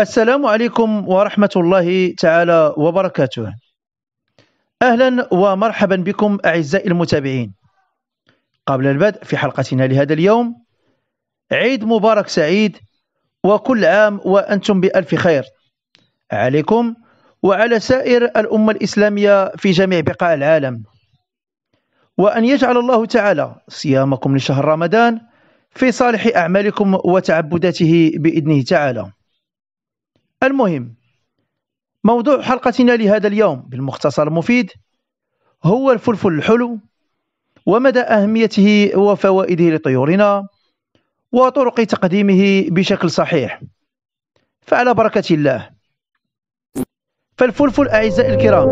السلام عليكم ورحمة الله تعالى وبركاته. أهلا ومرحبا بكم أعزائي المتابعين. قبل البدء في حلقتنا لهذا اليوم عيد مبارك سعيد وكل عام وأنتم بألف خير. عليكم وعلى سائر الأمة الإسلامية في جميع بقاع العالم. وأن يجعل الله تعالى صيامكم لشهر رمضان في صالح أعمالكم وتعبداته بإذنه تعالى. المهم موضوع حلقتنا لهذا اليوم بالمختصر المفيد هو الفلفل الحلو ومدى أهميته وفوائده لطيورنا وطرق تقديمه بشكل صحيح فعلى بركة الله فالفلفل أعزائي الكرام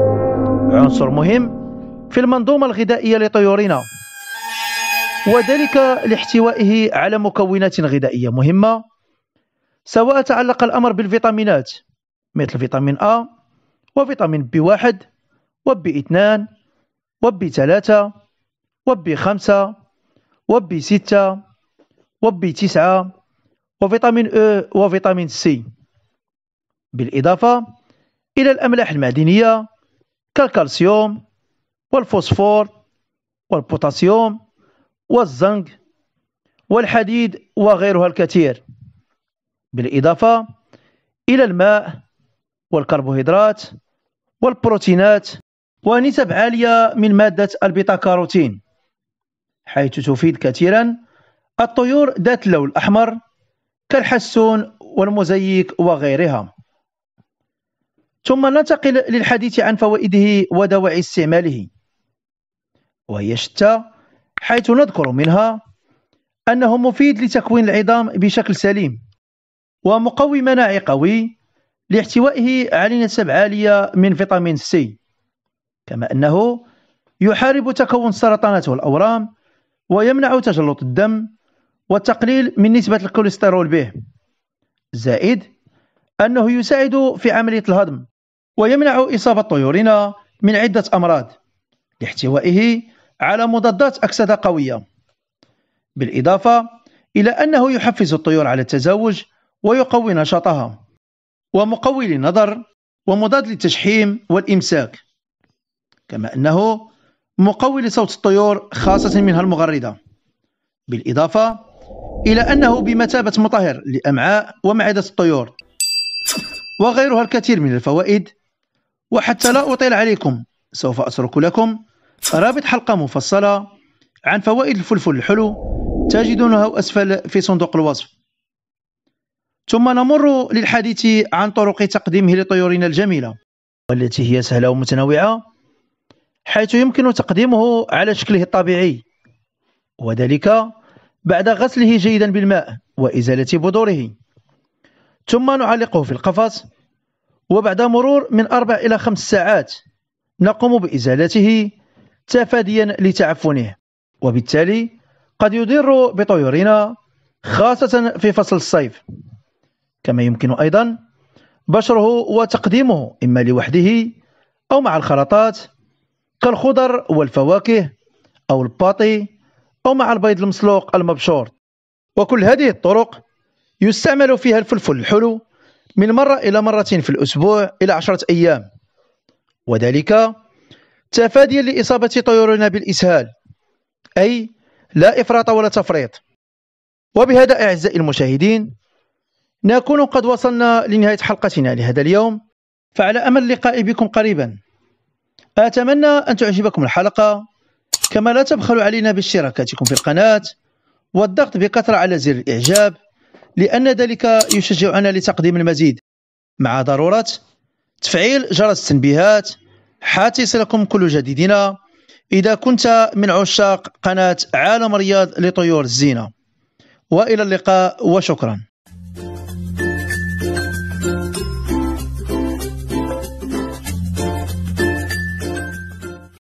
عنصر مهم في المنظومة الغذائية لطيورنا وذلك لاحتوائه على مكونات غذائية مهمة سواء تعلق الأمر بالفيتامينات مثل فيتامين أ وفيتامين بي واحد وبي اثنان وبي ثلاثة وبي خمسة وبي ستة وبي تسعة وفيتامين أو وفيتامين سي بالإضافة إلى الأملاح المعدنية كالكالسيوم والفوسفور والبوتاسيوم والزنك والحديد وغيرها الكثير بالإضافة إلى الماء والكربوهيدرات والبروتينات ونسب عالية من مادة البيتا كاروتين حيث تفيد كثيرا الطيور ذات اللون الأحمر كالحسون والمزيك وغيرها ثم ننتقل للحديث عن فوائده ودواعي استعماله وهي شتى حيث نذكر منها أنه مفيد لتكوين العظام بشكل سليم ومقوي مناعي قوي لاحتوائه على نسب عالية من فيتامين سي كما أنه يحارب تكون السرطانات والأورام ويمنع تجلط الدم والتقليل من نسبة الكوليسترول به زائد أنه يساعد في عملية الهضم ويمنع إصابة طيورنا من عدة أمراض لاحتوائه على مضادات أكسدة قوية بالإضافة إلى أنه يحفز الطيور على التزاوج ويقوي نشاطها ومقوي للنظر ومضاد للتشحيم والإمساك كما أنه مقوي لصوت الطيور خاصة منها المغردة بالإضافة إلى أنه بمثابة مطهر لأمعاء ومعدة الطيور وغيرها الكثير من الفوائد وحتى لا أطيل عليكم سوف أترك لكم رابط حلقة مفصلة عن فوائد الفلفل الحلو تجدونه أسفل في صندوق الوصف ثم نمر للحديث عن طرق تقديمه لطيورنا الجميلة والتي هي سهلة ومتنوعة حيث يمكن تقديمه على شكله الطبيعي وذلك بعد غسله جيدا بالماء وإزالة بذوره ثم نعلقه في القفص وبعد مرور من أربع إلى خمس ساعات نقوم بإزالته تفاديا لتعفنه وبالتالي قد يضر بطيورنا خاصة في فصل الصيف كما يمكن أيضا بشره وتقديمه إما لوحده أو مع الخلطات كالخضر والفواكه أو الباطي أو مع البيض المسلوق المبشور وكل هذه الطرق يستعمل فيها الفلفل الحلو من مرة إلى مرة في الأسبوع إلى عشرة أيام وذلك تفاديا لإصابة طيورنا بالإسهال أي لا إفراط ولا تفريط وبهذا أعزائي المشاهدين نكون قد وصلنا لنهاية حلقتنا لهذا اليوم فعلى أمل اللقاء بكم قريبا أتمنى أن تعجبكم الحلقة كما لا تبخلوا علينا باشتراكاتكم في القناة والضغط بكثرة على زر الإعجاب لأن ذلك يشجعنا لتقديم المزيد مع ضرورة تفعيل جرس التنبيهات حتى يصلكم كل جديدنا إذا كنت من عشاق قناة عالم رياض لطيور الزينة وإلى اللقاء وشكراً